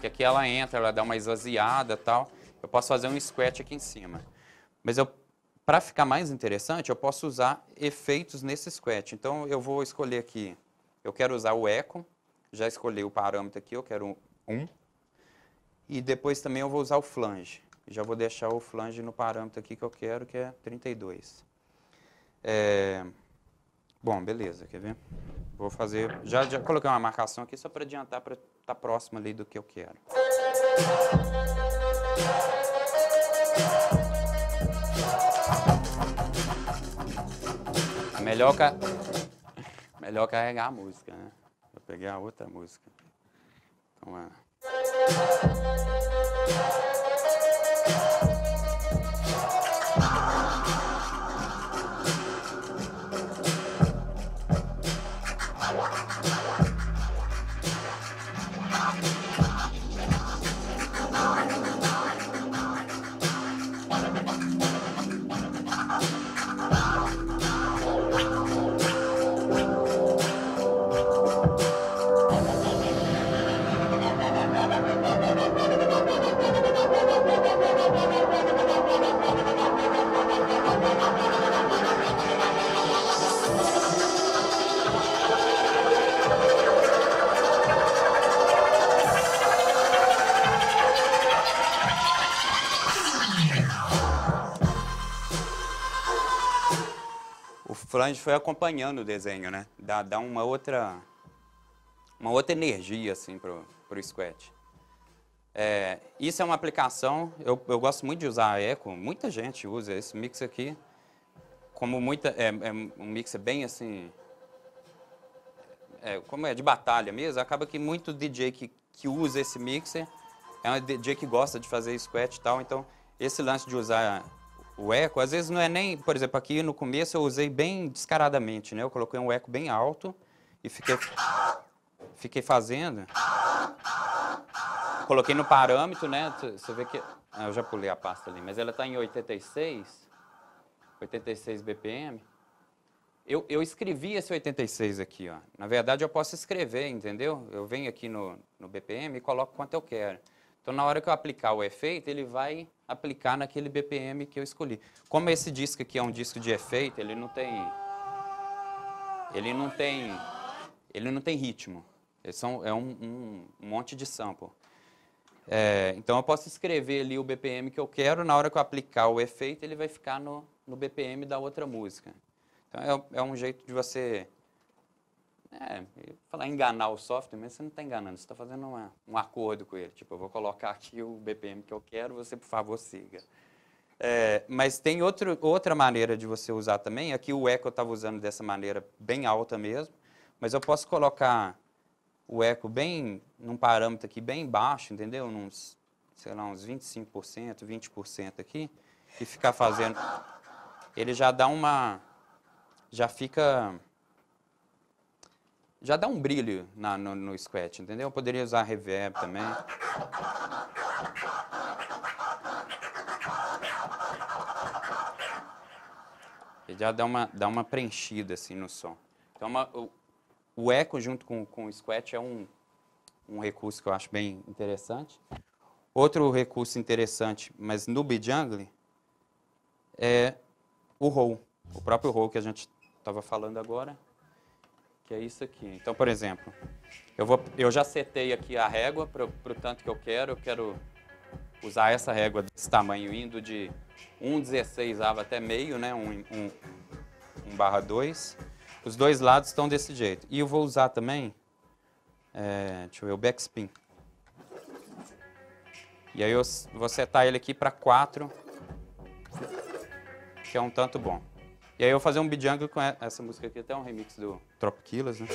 Que aqui ela entra, ela dá uma esvaziada tal. Eu posso fazer um scratch aqui em cima. Mas eu para ficar mais interessante, eu posso usar efeitos nesse scratch. Então eu vou escolher aqui, eu quero usar o eco, já escolhi o parâmetro aqui, eu quero um. E depois também eu vou usar o flange. Já vou deixar o flange no parâmetro aqui que eu quero, que é 32. É... Bom, beleza, quer ver? Vou fazer. Já, já coloquei uma marcação aqui só para adiantar para estar tá próximo ali do que eu quero. É melhor, ca... Melhor carregar a música, né? Vou pegar a outra música. Então é. gente foi acompanhando o desenho, né? Dá, dá uma outra uma outra energia assim pro pro Scratch. É, isso é uma aplicação, eu, eu gosto muito de usar a Echo, muita gente usa esse mix aqui, como muita, é, é um mix bem assim, é, como é de batalha mesmo, acaba que muito DJ que, que usa esse mixer é um DJ que gosta de fazer squat e tal, então esse lance de usar o eco, às vezes não é nem, por exemplo, aqui no começo eu usei bem descaradamente, né? Eu coloquei um eco bem alto e fiquei, fiquei fazendo. Coloquei no parâmetro, né? Você vê que. Ah, eu já pulei a pasta ali, mas ela está em 86, 86 BPM. Eu, eu escrevi esse 86 aqui, ó. Na verdade, eu posso escrever, entendeu? Eu venho aqui no, no BPM e coloco quanto eu quero. Então, na hora que eu aplicar o efeito, ele vai aplicar naquele BPM que eu escolhi. Como esse disco aqui é um disco de efeito, ele não tem... Ele não tem... Ele não tem ritmo. É São, é um, um, monte de sample. É, então, eu posso escrever ali o BPM que eu quero. Na hora que eu aplicar o efeito, ele vai ficar no, no BPM da outra música. Então, é, é um jeito de você é, falar enganar o software, mas você não está enganando, você está fazendo uma, um acordo com ele. Tipo, eu vou colocar aqui o BPM que eu quero, você, por favor, siga. É, mas tem outro, outra maneira de você usar também. Aqui o eco eu estava usando dessa maneira bem alta mesmo, mas eu posso colocar o eco bem num parâmetro aqui bem baixo, entendeu? Uns, sei lá, uns 25%, 20% aqui, e ficar fazendo. Ele já dá uma. Já fica já dá um brilho na, no, no squat, entendeu? Eu poderia usar reverb também. E já dá uma, dá uma preenchida assim no som. Então, é uma, o, o, eco junto com, com o squat é um, um recurso que eu acho bem interessante. Outro recurso interessante, mas no Bejungle, é o roll, o próprio roll que a gente estava falando agora que é isso aqui. Então, por exemplo, eu, vou, eu já setei aqui a régua para o tanto que eu quero. Eu quero usar essa régua desse tamanho, indo de 1,16 ava até meio, né? 1, 1, 1 barra 2. Os dois lados estão desse jeito. E eu vou usar também, é, deixa eu ver, o backspin. E aí eu vou setar ele aqui para 4, que é um tanto bom. E aí eu vou fazer um bijango com essa música aqui, até um remix do Trop Killers, né?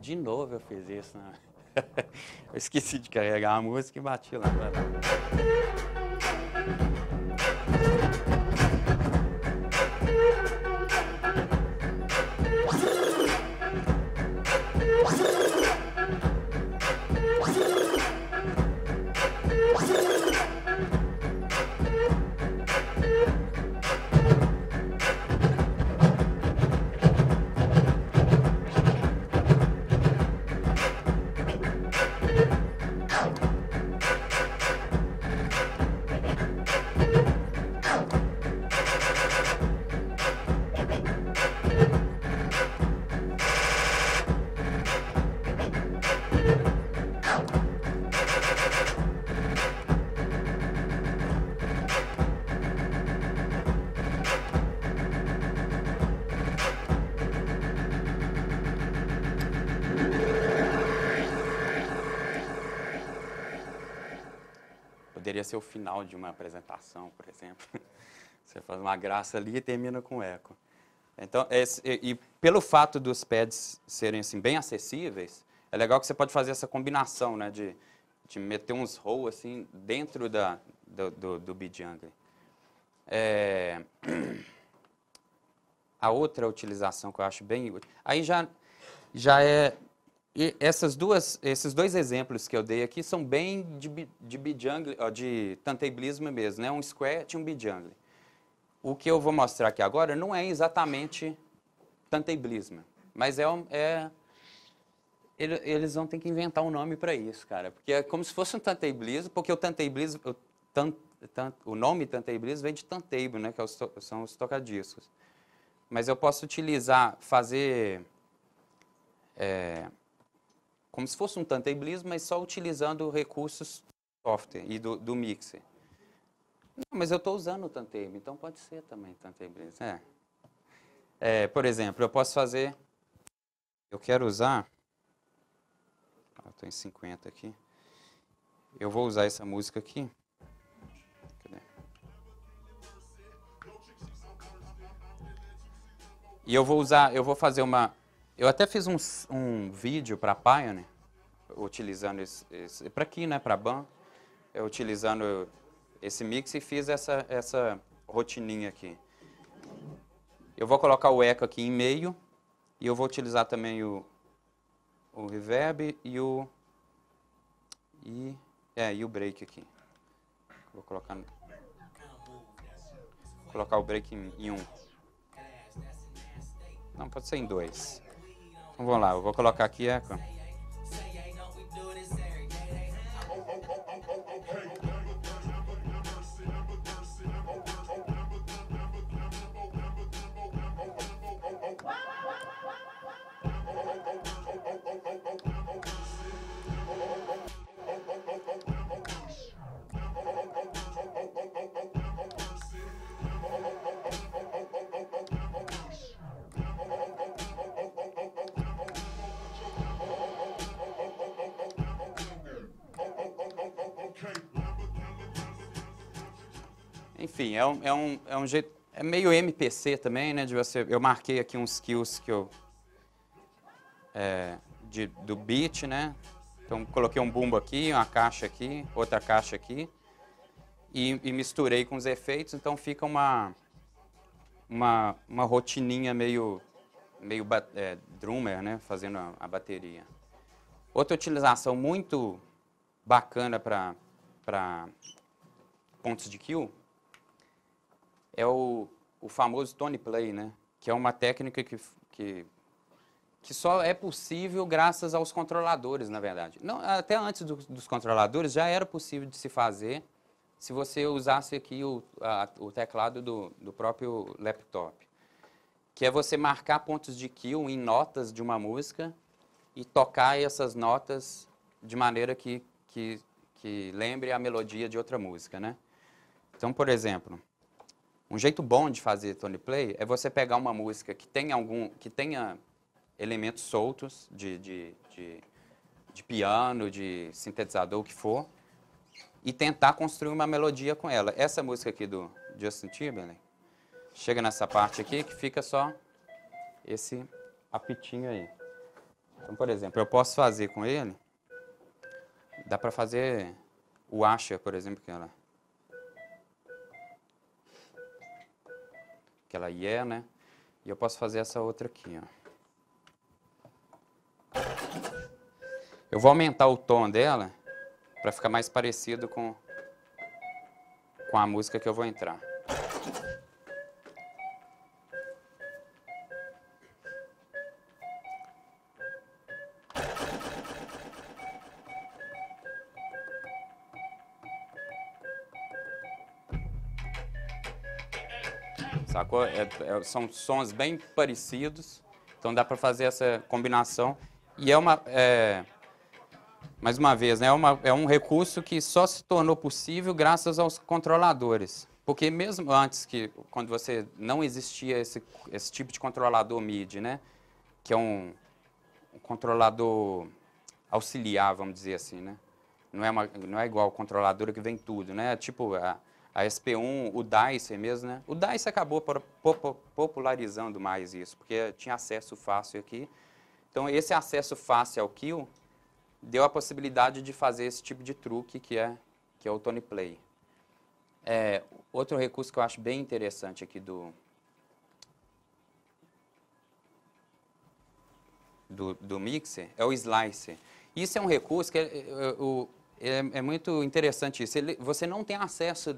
De novo eu fiz isso, né? (laughs) Eu esqueci de carregar a música e bati lá. Cara. Né? ser o final de uma apresentação, por exemplo. (laughs) Você faz uma graça ali e termina com eco. Então, esse, e, pelo fato dos pads serem assim, bem acessíveis, é legal que você pode fazer essa combinação né, de, de meter uns roll assim, dentro da, do, do, do É... (clears throat) A outra utilização que eu acho bem útil. Aí já, já é e essas duas, esses dois exemplos que eu dei aqui são bem de, de, de tanteiblismo mesmo, né? um square e um bijungle. O que eu vou mostrar aqui agora não é exatamente tanteiblismo mas é, é eles vão ter que inventar um nome para isso, cara, porque é como se fosse um tanteiblismo, porque o tantablismo, o, o nome tanteiblismo vem de tanteibo né? que é são os tocadiscos. Mas eu posso utilizar, fazer... É, como se fosse um Tantablis, mas só utilizando recursos software e do, do mixer. Não, mas eu estou usando o Tantable, então pode ser também Tantablis. É. é. por exemplo, eu posso fazer... Eu quero usar... Estou em 50 aqui. Eu vou usar essa música aqui. Cadê? E eu vou usar, eu vou fazer uma eu até fiz um, um vídeo para a Pioneer, utilizando esse, esse para aqui, né, para Ban, utilizando esse mix e fiz essa, essa rotininha aqui. Eu vou colocar o eco aqui em meio e eu vou utilizar também o, o reverb e o, e, é, e o break aqui. Vou colocar, colocar o break em, em um. Não, pode ser em dois. Então, vamos lá, eu vou colocar aqui a. é um, é um, é um jeito. É meio MPC também, né? De você, eu marquei aqui uns skills que eu. É, de, do beat, né? Então coloquei um bumbo aqui, uma caixa aqui, outra caixa aqui. E, e misturei com os efeitos, então fica uma. Uma, uma rotininha meio. meio é, drummer, né? Fazendo a, a bateria. Outra utilização muito bacana para pontos de kill é o, o famoso Tony Play, né? Que é uma técnica que, que, que só é possível graças aos controladores, na verdade. Não, até antes do, dos controladores já era possível de se fazer se você usasse aqui o, a, o teclado do, do próprio laptop. Que é você marcar pontos de kill em notas de uma música e tocar essas notas de maneira que, que, que lembre a melodia de outra música, né? Então, por exemplo, um jeito bom de fazer Tony Play é você pegar uma música que tenha, algum, que tenha elementos soltos de, de, de, de piano, de sintetizador, o que for, e tentar construir uma melodia com ela. Essa música aqui do Justin Timberlake, chega nessa parte aqui que fica só esse apitinho aí. Então, por exemplo, eu posso fazer com ele, dá para fazer o Asher, por exemplo, que ela... É ela é, né? E eu posso fazer essa outra aqui, ó. Eu vou aumentar o tom dela para ficar mais parecido com, com a música que eu vou entrar. É, é, são sons bem parecidos, então dá para fazer essa combinação. E é uma, é, mais uma vez, né, é uma, é um recurso que só se tornou possível graças aos controladores. Porque mesmo antes que, quando você não existia esse, esse tipo de controlador MIDI, né, que é um, um controlador auxiliar, vamos dizer assim, né, não é, uma, não é igual o controlador que vem tudo, né? É tipo, a, a SP1, o DICE mesmo, né? O DICE acabou popularizando mais isso, porque tinha acesso fácil aqui. Então, esse acesso fácil ao kill deu a possibilidade de fazer esse tipo de truque que é, que é o Tony Play. É, outro recurso que eu acho bem interessante aqui do, do, do Mixer é o slice Isso é um recurso que é, é é, é, é muito interessante. Isso. Ele, você não tem acesso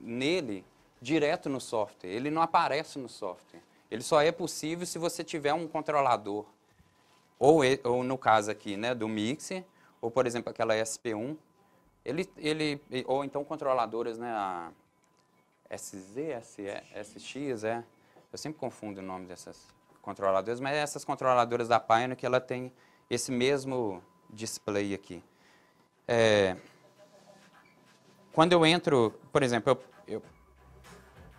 nele direto no software. Ele não aparece no software. Ele só é possível se você tiver um controlador. Ou, ou no caso aqui, né, do mixer, ou por exemplo aquela SP1, ele, ele, ou então controladoras, né, a SZ, SE, SX, é. Eu sempre confundo o nome dessas controladoras, mas é essas controladoras da Pioneer que ela tem esse mesmo display aqui. É, quando eu entro, por exemplo, eu, eu,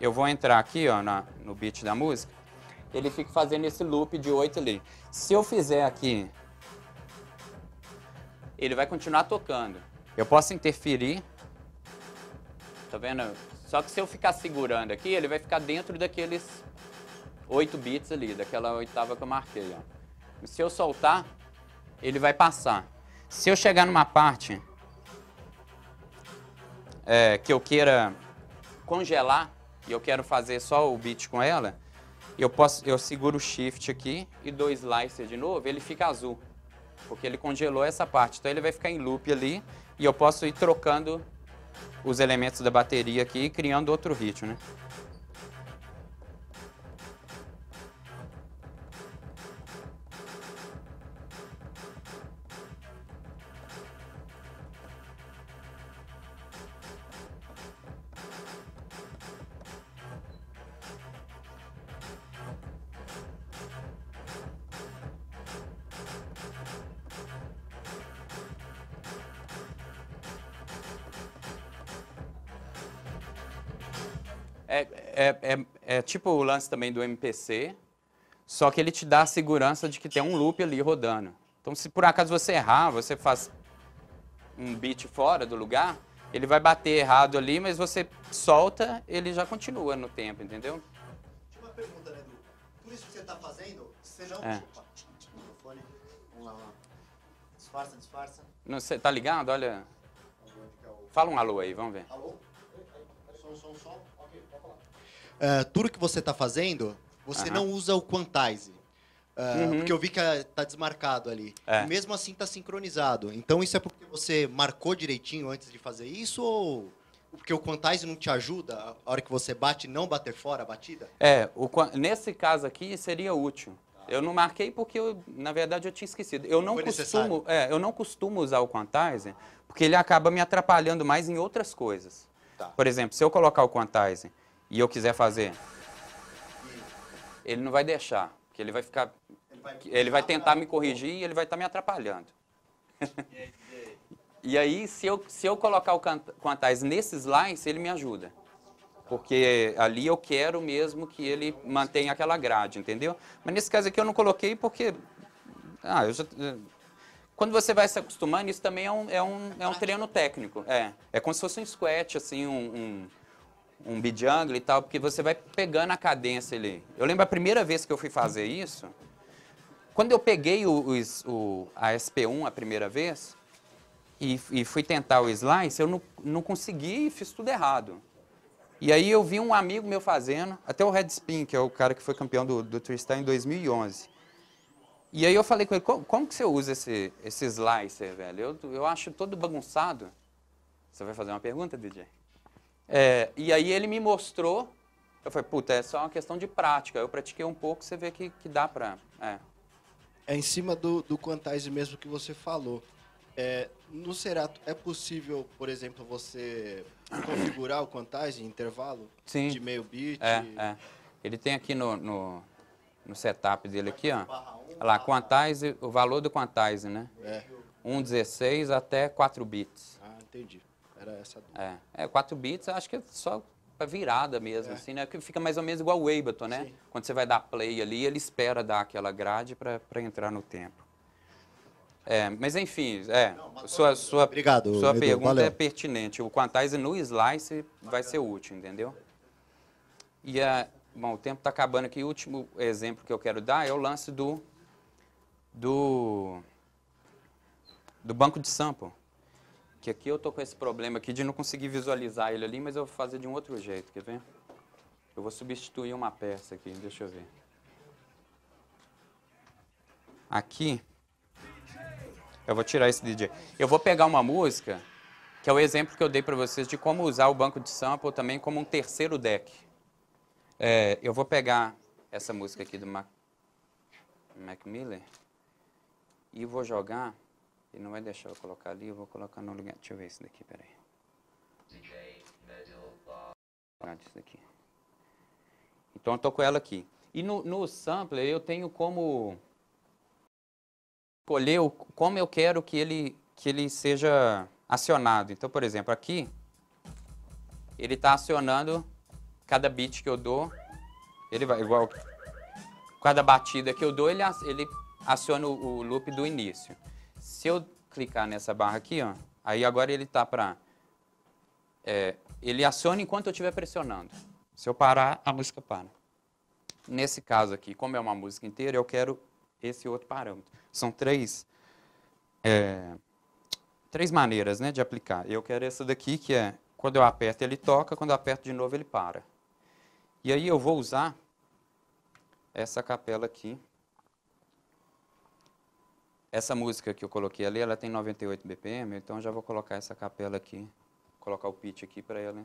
eu vou entrar aqui ó, na, no beat da música, ele fica fazendo esse loop de 8 ali. Se eu fizer aqui, ele vai continuar tocando. Eu posso interferir, tá vendo? Só que se eu ficar segurando aqui, ele vai ficar dentro daqueles 8 bits ali, daquela oitava que eu marquei. Ó. Se eu soltar, ele vai passar. Se eu chegar numa parte é, que eu queira congelar e eu quero fazer só o beat com ela, eu, posso, eu seguro o shift aqui e dou slicer de novo, ele fica azul, porque ele congelou essa parte. Então ele vai ficar em loop ali e eu posso ir trocando os elementos da bateria aqui, criando outro ritmo, né? É, é, é, é, tipo o lance também do MPC, só que ele te dá a segurança de que tem um loop ali rodando. Então, se por acaso você errar, você faz um beat fora do lugar, ele vai bater errado ali, mas você solta, ele já continua no tempo, entendeu? Tinha uma pergunta, né, Edu? Por isso que você está fazendo, você não... É. Opa, vamos lá. Disfarça, disfarça. Não, você tá ligado? Olha... É Fala um alô aí, vamos ver. Alô? Som, som, som uh, tudo que você está fazendo, você não usa o quantize. Uh, uhum. Porque eu vi que está ah, desmarcado ali. É. mesmo assim está sincronizado. Então isso é porque você marcou direitinho antes de fazer isso ou porque o quantize não te ajuda a hora que você bate não bater fora a batida? É, o, nesse caso aqui seria útil. Eu não marquei porque, eu, na verdade, eu tinha esquecido. Eu não, costumo, é, eu não costumo usar o quantize porque ele acaba me atrapalhando mais em outras coisas. Tá. Por exemplo, se eu colocar o quantize e eu quiser fazer? Ele não vai deixar, porque ele vai ficar. Ele vai, tentar me corrigir e ele vai estar tá me atrapalhando. (laughs) e aí, se eu, se eu colocar o Quantais nesse slice, ele me ajuda. Porque ali eu quero mesmo que ele mantenha aquela grade, entendeu? Mas nesse caso aqui eu não coloquei porque. Ah, eu já, quando você vai se acostumando, isso também é um, é um, é um treino técnico. É, é como se fosse um squat, assim, um, um um beat jungle e tal, porque você vai pegando a cadência ali. Eu lembro a primeira vez que eu fui fazer isso, quando eu peguei o, o, o a SP1 a primeira vez e, e, fui tentar o slice, eu não, não consegui e fiz tudo errado. E aí eu vi um amigo meu fazendo, até o Red Spin, que é o cara que foi campeão do, do Tristar em 2011. E aí eu falei com ele, como, como que você usa esse, esse slicer, velho? Eu, eu acho todo bagunçado. Você vai fazer uma pergunta, DJ? É, e aí ele me mostrou, eu falei, puta, é só uma questão de prática. Eu pratiquei um pouco, você vê que, que dá pra... É. é em cima do, do Quantize mesmo que você falou. É, no Cerato, é possível, por exemplo, você configurar o Quantize, intervalo? Sim. De meio bit? É, é. Ele tem aqui no, no, no setup dele aqui, ó. Olha lá, Quantize, o valor do Quantize, né? É. 1,16 até 4 bits. Ah, entendi. Era essa dúvida. É, é 4 bits, acho que é só para virada mesmo, é. assim, né? Que fica mais ou menos igual o Ableton, né? Sim. Quando você vai dar play ali, ele espera dar aquela grade para entrar no tempo. É, mas enfim, é, Não, sua, sua, Obrigado, sua pergunta é valeu. é pertinente. O quantize no slice Bacana. vai ser útil, entendeu? E a, bom, o tempo está acabando aqui. O último exemplo que eu quero dar é o lance do, do, do banco de sample. Que aqui eu tô com esse problema aqui de não conseguir visualizar ele ali, mas eu vou fazer de um outro jeito, quer ver? Eu vou substituir uma peça aqui, deixa eu ver. Aqui, eu vou tirar esse DJ. Eu vou pegar uma música, que é o exemplo que eu dei para vocês de como usar o banco de sample também como um terceiro deck. É, eu vou pegar essa música aqui do Mac, Mac Miller e vou jogar ele não vai deixar eu colocar ali, eu vou colocar no lugar. Deixa eu ver isso daqui, peraí. DJ ah. isso daqui. Então eu tô com ela aqui. E no, no sampler eu tenho como escolher o, como eu quero que ele, que ele seja acionado. Então, por exemplo, aqui ele está acionando cada beat que eu dou. Ele vai igual cada batida que eu dou, ele, ele aciona o, o loop do início. Se eu clicar nessa barra aqui, ó, aí agora ele está para... É, ele aciona enquanto eu estiver pressionando. Se eu parar, a música para. Nesse caso aqui, como é uma música inteira, eu quero esse outro parâmetro. São três, é, três maneiras né, de aplicar. Eu quero essa daqui, que é quando eu aperto ele toca, quando eu aperto de novo ele para. E aí eu vou usar essa capela aqui, essa música que eu coloquei ali, ela tem 98 BPM, então já vou colocar essa capela aqui, colocar o pitch aqui para ela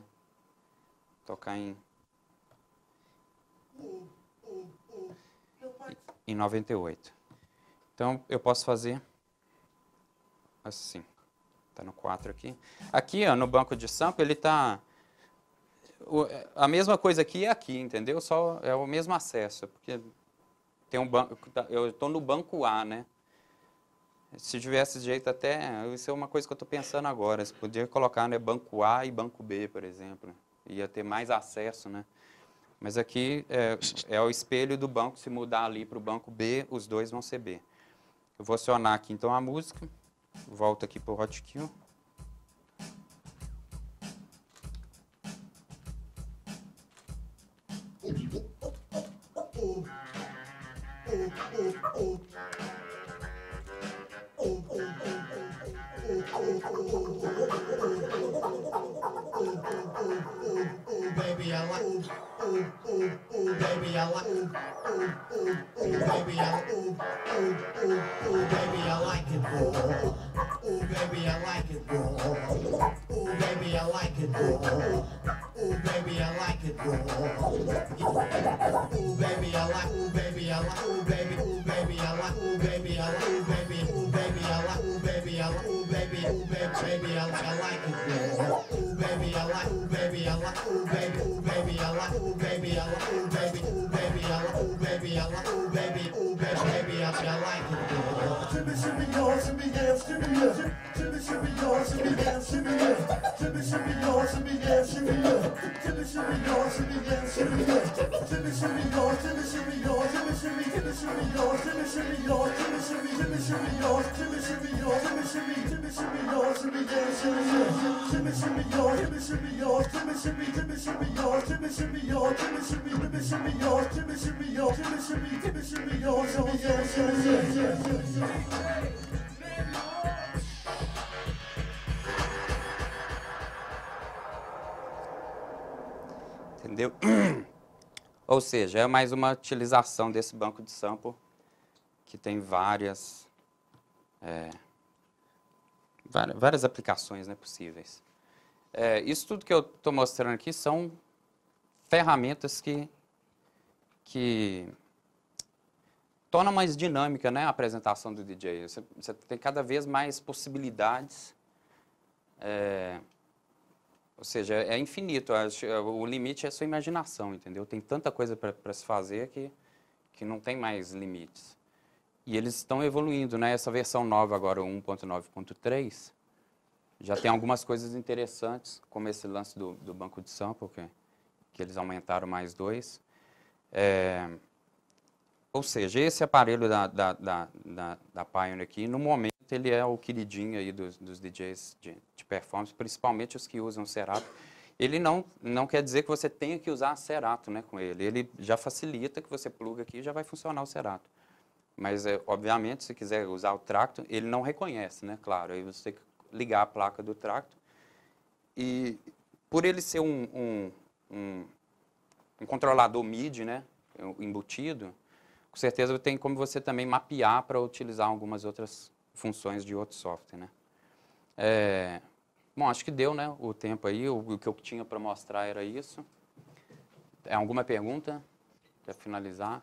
tocar em em 98. Então eu posso fazer assim. Tá no 4 aqui. Aqui, ó, no banco de sample, ele tá a mesma coisa aqui e é aqui, entendeu? Só é o mesmo acesso, porque tem um banco, eu estou no banco A, né? Se tivesse jeito até, isso é uma coisa que eu estou pensando agora, se podia colocar né, banco A e banco B, por exemplo, ia ter mais acesso, né? Mas aqui é, é o espelho do banco, se mudar ali para o banco B, os dois vão ser B. Eu vou acionar aqui então a música, volto aqui para o Hotkill. Oh, oh, oh. ooh, ooh, ooh, baby, I like ooh, ooh, ooh, ooh, baby, I like ooh, ooh, ooh, ooh, baby, I like ooh, ooh, ooh, ooh, baby, I like it, ooh, ooh, baby, I like it, ooh, ooh, baby, I like it, ooh, ooh, baby, I like it, ooh, ooh, baby, I like, ooh, baby, I like, ooh, baby, ooh, baby, I like, ooh, baby, I like, ooh, baby, ooh. I like, ooh baby, I like, ooh baby, ooh baby, baby, I like, I like it. Ooh baby, I like, ooh baby, I like, ooh baby, ooh baby, I like, ooh baby, I like, ooh baby, ooh baby, I like, ooh baby, I like, ooh baby, ooh baby, baby, I like it. Shimmy, shimmy, y'all, shimmy, yeah, shimmy, yeah. Shimmy, shimmy, y'all, shimmy, yeah, shimmy, yeah. Shimmy, shimmy, y'all, shimmy, yeah, shimmy, yeah. Shimmy, shimmy, y'all, shimmy, yeah, shimmy, yeah. Shimmy, shimmy, y'all, shimmy, shimmy, y'all, shimmy, shimmy, shimmy, shimmy, y'all, shimmy, shimmy, y'all, shimmy, shimmy, shimmy, shimmy, y'all, shimmy. Entendeu? Ou seja, é mais uma utilização desse banco de sample que tem várias é, várias aplicações né, possíveis. É, isso tudo que eu estou mostrando aqui são ferramentas que, que tornam mais dinâmica né, a apresentação do DJ. Você, você tem cada vez mais possibilidades. É, ou seja, é infinito. O limite é a sua imaginação, entendeu? Tem tanta coisa para se fazer que, que não tem mais limites. E eles estão evoluindo, né? Essa versão nova agora, 1.9.3, já tem algumas coisas interessantes, como esse lance do, do banco de sample, que, que eles aumentaram mais dois. É, ou seja, esse aparelho da, da, da, da, da Pioneer aqui, no momento, ele é o queridinho aí dos, dos DJs de, de, performance, principalmente os que usam Serato. Ele não, não quer dizer que você tenha que usar Serato né, com ele. Ele já facilita que você pluga aqui e já vai funcionar o Serato. Mas, é, obviamente, se quiser usar o tracto, ele não reconhece, né? Claro, aí você tem que ligar a placa do tracto. E por ele ser um, um, um, um controlador MIDI, né? Embutido, com certeza tem como você também mapear para utilizar algumas outras funções de outro software, né? É, bom, acho que deu, né? O tempo aí, o, o que eu tinha para mostrar era isso. É alguma pergunta para finalizar?